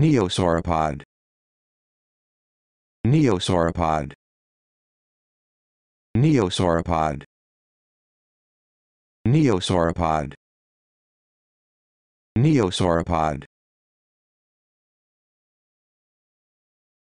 Neosauropod Neosauropod Neosauropod Neosauropod Neosauropod